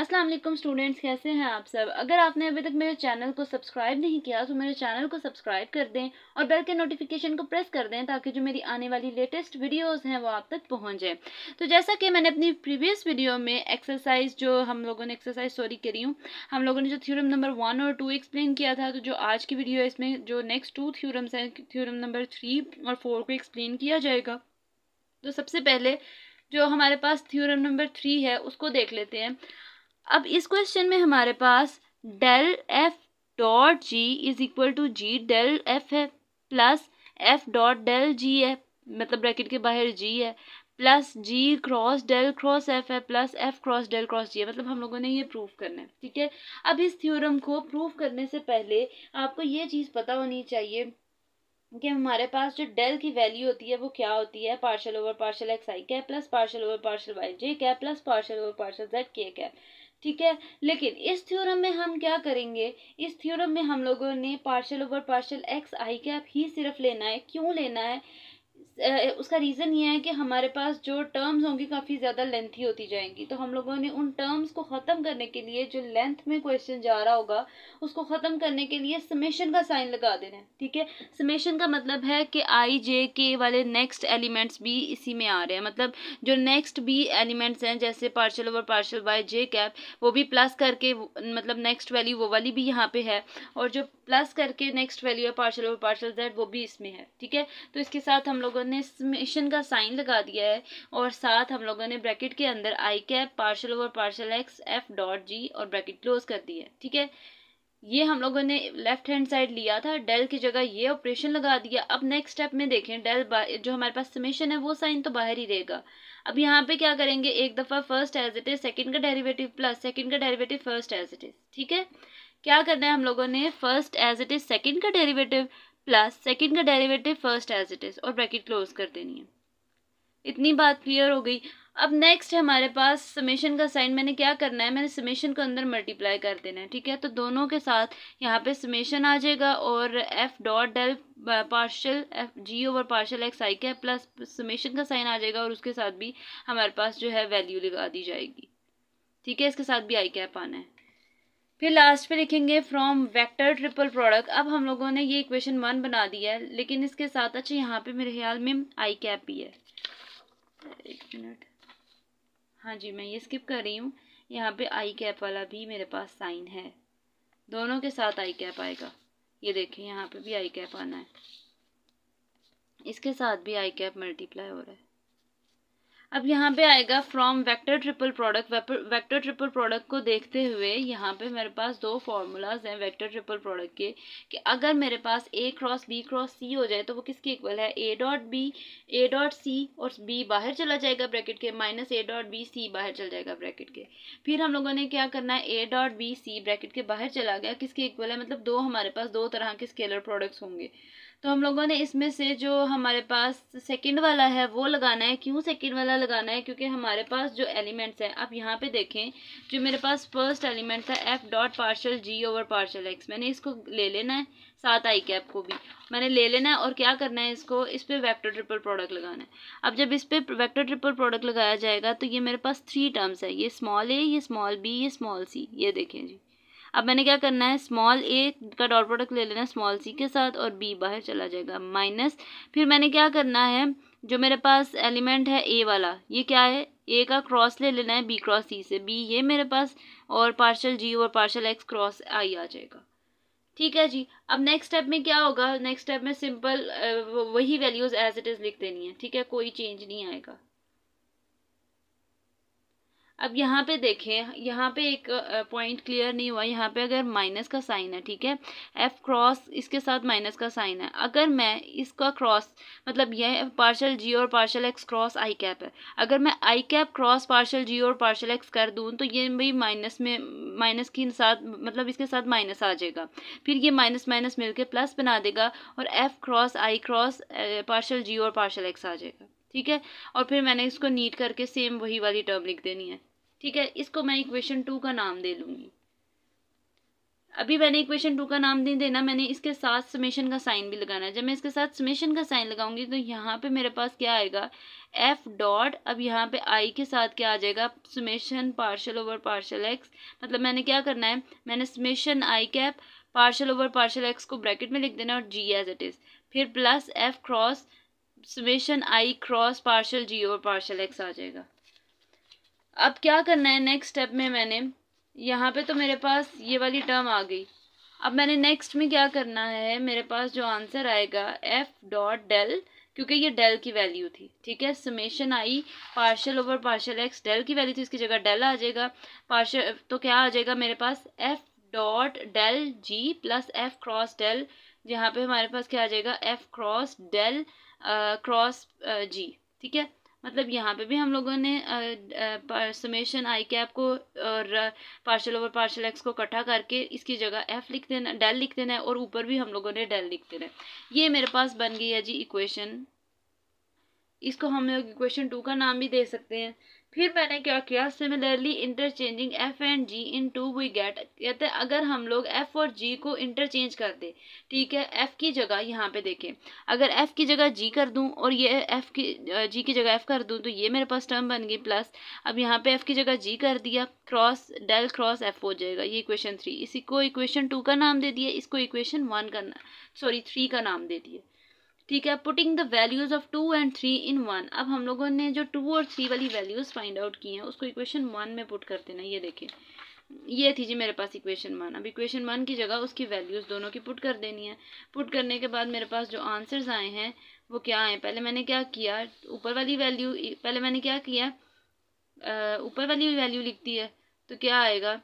Aslam students कैसे हैं आप सब अगर आपने अभी तक मेरे चैनल को सब्सक्राइब नहीं किया तो मेरे चैनल को सब्सक्राइब कर दें और बेल के नोटिफिकेशन को प्रेस कर दें ताकि जो मेरी आने वाली लेटेस्ट वीडियोस हैं वो आप तक पहुंच जाए तो जैसा कि मैंने अपनी प्रीवियस वीडियो में एक्सरसाइज जो हम लोगों ने एक्सरसाइज सॉरी करी हूँ हम लोगों ने जो थ्यूरम नंबर वन और टू एक्सप्लेन किया था तो जो आज की वीडियो है इसमें जो नेक्स्ट टू थ्यूरम्स हैं थ्यूरम नंबर थ्री और फोर को एक्सप्लेन किया जाएगा तो सबसे पहले जो हमारे पास थ्यूरम नंबर थ्री है उसको देख लेते हैं अब इस क्वेश्चन में हमारे पास del F dot G is equal to G del F है plus F dot del G है मतलब ब्रैकेट के बाहर जी है plus G cross del cross F है plus F cross del cross G है मतलब हम लोगों ने ये प्रूफ करना है ठीक है अब इस थ्योरम को प्रूफ करने से पहले आपको ये चीज़ पता होनी चाहिए कि हमारे पास जो डेल की वैल्यू होती है वो क्या होती है partial over partial X I cap plus partial over partial Y J cap plus partial over partial Z K cap ठीक है लेकिन इस थ्योरम में हम क्या करेंगे इस थ्योरम में हम लोगों ने partial over partial X I cap ही सिर्फ लेना है क्यों लेना है उसका रीज़न ये है कि हमारे पास जो टर्म्स होंगी काफ़ी ज़्यादा लेंथी होती जाएंगी तो हम लोगों ने उन टर्म्स को ख़त्म करने के लिए जो लेंथ में क्वेश्चन जा रहा होगा उसको ख़त्म करने के लिए समेशन का साइन लगा देना है ठीक है समेशन का मतलब है कि आई जे के वाले नेक्स्ट एलिमेंट्स भी इसी में आ रहे हैं मतलब जो नेक्स्ट भी एलिमेंट्स हैं जैसे partial over partial by J cap वो भी प्लस करके मतलब नेक्स्ट वैल्यू वो वाली भी यहाँ पे है और जो प्लस करके नेक्स्ट वैल्यू है पार्शल ओवर पार्शल जेड वो भी इसमें है ठीक है तो इसके साथ हम लोगों एक्सप्लेनेशन का साइन लगा दिया है और साथ हम लोगों ने ब्रैकेट के अंदर I cap partial over partial X F dot G और ब्रैकेट क्लोज कर दी है ठीक है ये हम लोगों ने लेफ्ट हैंड साइड लिया था डेल की जगह ये ऑपरेशन लगा दिया अब नेक्स्ट स्टेप में देखें डेल जो हमारे पास समेशन है वो साइन तो बाहर ही रहेगा अब यहाँ पे क्या करेंगे एक दफ़ा first as it is second का डेरिवेटिव प्लस सेकंड का derivative first as it is ठीक है क्या करना है हम लोगों ने first as it is second का डेरिवेटिव प्लस सेकेंड का derivative first as it is और ब्रैकेट क्लोज कर देनी है इतनी बात क्लियर हो गई अब नेक्स्ट है हमारे पास समेशन का साइन मैंने क्या करना है मैंने समेशन को अंदर मल्टीप्लाई कर देना है ठीक है तो दोनों के साथ यहाँ पे समेशन आ जाएगा और F dot del partial F g over partial X I का प्लस समेशन का साइन आ जाएगा और उसके साथ भी हमारे पास जो है वैल्यू लगा दी जाएगी ठीक है इसके साथ भी आई कैप आना है फिर लास्ट पे लिखेंगे फ्रॉम वेक्टर ट्रिपल प्रोडक्ट अब हम लोगों ने ये इक्वेशन वन बना दिया है लेकिन इसके साथ अच्छा यहाँ पे मेरे ख्याल में आई कैप भी है एक मिनट हाँ जी मैं ये स्किप कर रही हूँ यहाँ पे आई कैप वाला भी मेरे पास साइन है दोनों के साथ आई कैप आएगा ये देखें यहाँ पे भी आई कैप आना है इसके साथ भी आई कैप मल्टीप्लाई हो रहा है अब यहाँ पे आएगा from vector triple product vector triple product को देखते हुए यहाँ पे मेरे पास दो फार्मूलाज हैं वेक्टर ट्रिपल प्रोडक्ट के कि अगर मेरे पास A cross B cross C हो जाए तो वो किसके इक्वल है A dot B A dot C और बी बाहर चला जाएगा ब्रैकेट के minus A dot B C बाहर चल जाएगा ब्रैकेट के फिर हम लोगों ने क्या करना है A dot B C bracket के बाहर चला गया किसके इक्वल है मतलब दो हमारे पास दो तरह के स्केलर प्रोडक्ट्स होंगे तो हम लोगों ने इसमें से जो हमारे पास सेकंड वाला है वो लगाना है क्यों सेकंड वाला लगाना है क्योंकि हमारे पास जो एलिमेंट्स हैं आप यहाँ पे देखें जो मेरे पास फर्स्ट एलिमेंट था F dot partial G over partial X मैंने इसको ले लेना है साथ आई कैप को भी मैंने ले लेना है और क्या करना है इसको इस पर वैक्टर ट्रिपल प्रोडक्ट लगाना है अब जब इस पर वैक्टर ट्रिपल प्रोडक्ट लगाया जाएगा तो ये मेरे पास थ्री टर्म्स है ये स्मॉल ए ये स्मॉल बी ये स्मॉल सी ये देखें जी अब मैंने क्या करना है स्मॉल ए का डॉट प्रोडक्ट ले लेना है स्मॉल सी के साथ और बी बाहर चला जाएगा माइनस फिर मैंने क्या करना है जो मेरे पास एलिमेंट है ए वाला ये क्या है ए का क्रॉस ले लेना है बी क्रॉस सी से बी ये मेरे पास और पार्शल जी और पार्शल एक्स क्रॉस आई आ जाएगा ठीक है जी अब नेक्स्ट स्टेप में क्या होगा नेक्स्ट स्टेप में सिंपल वही वैल्यूज़ एज इट इज़ लिख देनी है ठीक है कोई चेंज नहीं आएगा अब यहाँ पे देखें यहाँ पे एक पॉइंट क्लियर नहीं हुआ यहाँ पे अगर माइनस का साइन है ठीक है एफ क्रॉस इसके साथ माइनस का साइन है अगर मैं इसका क्रॉस मतलब यह पार्शल जी और partial X cross I cap है अगर मैं I cap cross partial G और पार्शल एक्स कर दूँ तो ये भी माइनस में माइनस के साथ मतलब इसके साथ माइनस आ जाएगा फिर ये माइनस माइनस मिल प्लस बना देगा और F cross I cross partial G और पार्शल एक्स आ जाएगा ठीक है और फिर मैंने इसको नीट करके सेम वही वाली टर्म लिख देनी है ठीक है इसको मैं इक्वेशन टू का नाम दे लूँगी अभी मैंने इक्वेशन टू का नाम नहीं देना मैंने इसके साथ समेशन का साइन भी लगाना है जब मैं इसके साथ समेशन का साइन लगाऊंगी तो यहाँ पे मेरे पास क्या आएगा एफ डॉट अब यहाँ पे आई के साथ क्या आ जाएगा summation partial over partial X मतलब मैंने क्या करना है मैंने summation I cap partial over partial X को ब्रैकेट में लिख देना और जी एज इट इज़ फिर plus F cross summation I cross partial G over partial X आ जाएगा अब क्या करना है नेक्स्ट स्टेप में मैंने यहाँ पे तो मेरे पास ये वाली टर्म आ गई अब मैंने नेक्स्ट में क्या करना है मेरे पास जो आंसर आएगा एफ डॉट डेल क्योंकि ये डेल की वैल्यू थी ठीक है summation I partial over partial X del की वैल्यू थी इसकी जगह डेल आ जाएगा पार्शल तो क्या आ जाएगा मेरे पास F dot del G plus F cross del यहाँ पे हमारे पास क्या आ जाएगा F cross del cross G ठीक है मतलब यहाँ पे भी हम लोगों ने समेशन आई कैप को और पार्शल ओवर पार्शल एक्स को इकट्ठा करके इसकी जगह एफ लिख देना डेल लिख देना है और ऊपर भी हम लोगों ने डेल लिख देना है ये मेरे पास बन गई है जी इक्वेशन इसको हम लोग इक्वेशन टू का नाम भी दे सकते हैं फिर मैंने क्या किया similarly interchanging F and G in two we get कहते हैं अगर हम लोग एफ और जी को इंटरचेंज कर दें ठीक है एफ की जगह यहाँ पे देखें अगर एफ की जगह जी कर दूँ और ये एफ की जी की जगह एफ कर दूँ तो ये मेरे पास टर्म बन गई प्लस अब यहाँ पे एफ की जगह जी कर दिया क्रॉस डेल क्रॉस एफ हो जाएगा ये इक्वेशन थ्री इसी को इक्वेशन टू का नाम दे दिया इसको इक्वेशन वन का सॉरी थ्री का नाम दे दिया ठीक है putting the values of two and three in one अब हम लोगों ने जो टू और थ्री वाली वैल्यूज फाइंड आउट की हैं उसको इक्वेशन वन में पुट कर देना ये देखिए ये थी जी मेरे पास इक्वेशन वन अब इक्वेशन वन की जगह उसकी वैल्यूज़ दोनों की पुट कर देनी है पुट करने के बाद मेरे पास जो आंसर्स आए हैं वो क्या आए पहले मैंने क्या किया ऊपर वाली वैल्यू पहले मैंने क्या किया ऊपर वाली वैल्यू लिखती है तो क्या आएगा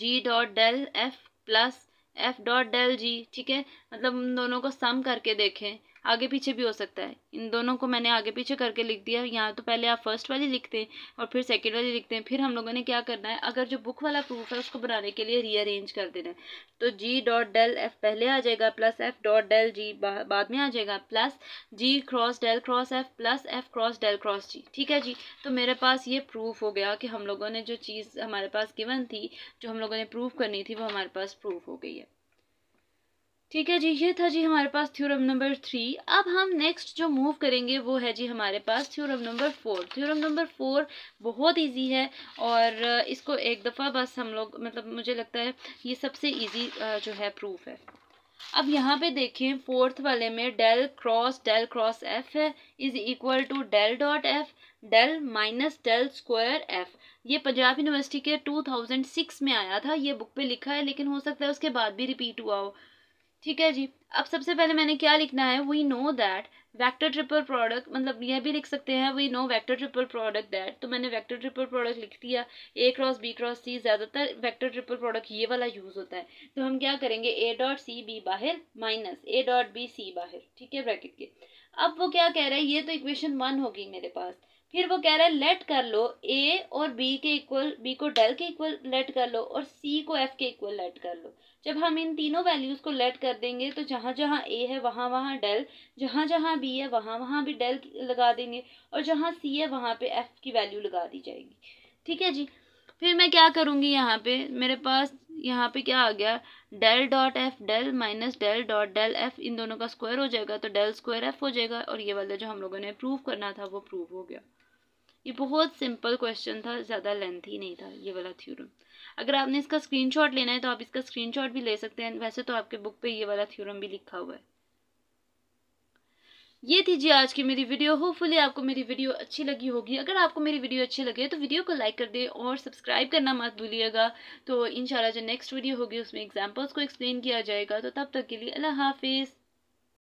G dot del F plus F dot del G ठीक है मतलब उन दोनों को सम करके देखें आगे पीछे भी हो सकता है इन दोनों को मैंने आगे पीछे करके लिख दिया यहाँ तो पहले आप फर्स्ट वाली लिखते हैं और फिर सेकेंड वाली लिखते हैं फिर हम लोगों ने क्या करना है अगर जो बुक वाला प्रूफ है उसको बनाने के लिए रीअरेंज कर देना है तो जी डॉट डेल एफ पहले आ जाएगा plus F dot del G बाद में आ जाएगा plus G cross del cross F plus F cross del cross G ठीक है जी तो मेरे पास ये प्रूफ हो गया कि हम लोगों ने जो चीज़ हमारे पास गिवन थी जो हम लोगों ने प्रूफ करनी थी वो हमारे पास प्रूफ हो गई है ठीक है जी ये था जी हमारे पास थ्योरम नंबर थ्री अब हम नेक्स्ट जो मूव करेंगे वो है जी हमारे पास theorem number four theorem number four बहुत इजी है और इसको एक दफ़ा बस हम लोग मतलब मुझे लगता है ये सबसे इजी जो है प्रूफ है अब यहाँ पे देखें फोर्थ वाले में del cross del cross F है is equal to del dot F del minus del square F ये पंजाब यूनिवर्सिटी के 2006 में आया था ये बुक पे लिखा है लेकिन हो सकता है उसके बाद भी रिपीट हुआ हो ठीक है जी अब सबसे पहले मैंने क्या लिखना है we know that vector triple product मतलब यह भी लिख सकते हैं we know vector triple product that तो मैंने वैक्टर ट्रिपल प्रोडक्ट लिख दिया A cross B cross C ज़्यादातर वैक्टर ट्रिपल प्रोडक्ट ये वाला यूज़ होता है तो हम क्या करेंगे ए डॉट सी बी बाहर minus A dot B C बाहर ठीक है ब्रैकेट के अब वो क्या कह रहा है ये तो इक्वेशन वन होगी मेरे पास फिर वो कह रहा है लेट कर लो ए और बी के इक्वल बी को डेल के इक्वल लेट कर लो और सी को एफ के इक्वल लेट कर लो जब हम इन तीनों वैल्यूज़ को लेट कर देंगे तो जहाँ जहाँ ए है वहाँ वहाँ डेल जहाँ जहाँ बी है वहाँ वहाँ भी डेल लगा देंगे और जहाँ सी है वहाँ पे एफ़ की वैल्यू लगा दी जाएगी ठीक है जी फिर मैं क्या करूँगी यहाँ पे मेरे पास यहाँ पे क्या आ गया del dot F del minus del dot del F इन दोनों का स्क्वायर हो जाएगा तो डेल स्क्वायर एफ हो जाएगा और ये वाला जो हम लोगों ने प्रूव करना था वो प्रूव हो गया ये बहुत सिंपल क्वेश्चन था ज़्यादा लेंथी नहीं था ये वाला थ्योरम अगर आपने इसका स्क्रीनशॉट लेना है तो आप इसका स्क्रीनशॉट भी ले सकते हैं वैसे तो आपके बुक पे ये वाला थ्योरम भी लिखा हुआ है ये थी जी आज की मेरी वीडियो होपफुली आपको मेरी वीडियो अच्छी लगी होगी अगर आपको मेरी वीडियो अच्छी लगे तो वीडियो को लाइक कर दे और सब्सक्राइब करना मत भूलिएगा तो इन जो नेक्स्ट वीडियो होगी उसमें एग्जाम्पल्स को एक्सप्लेन किया जाएगा तो तब तक के लिए अल्लाह हाफिज़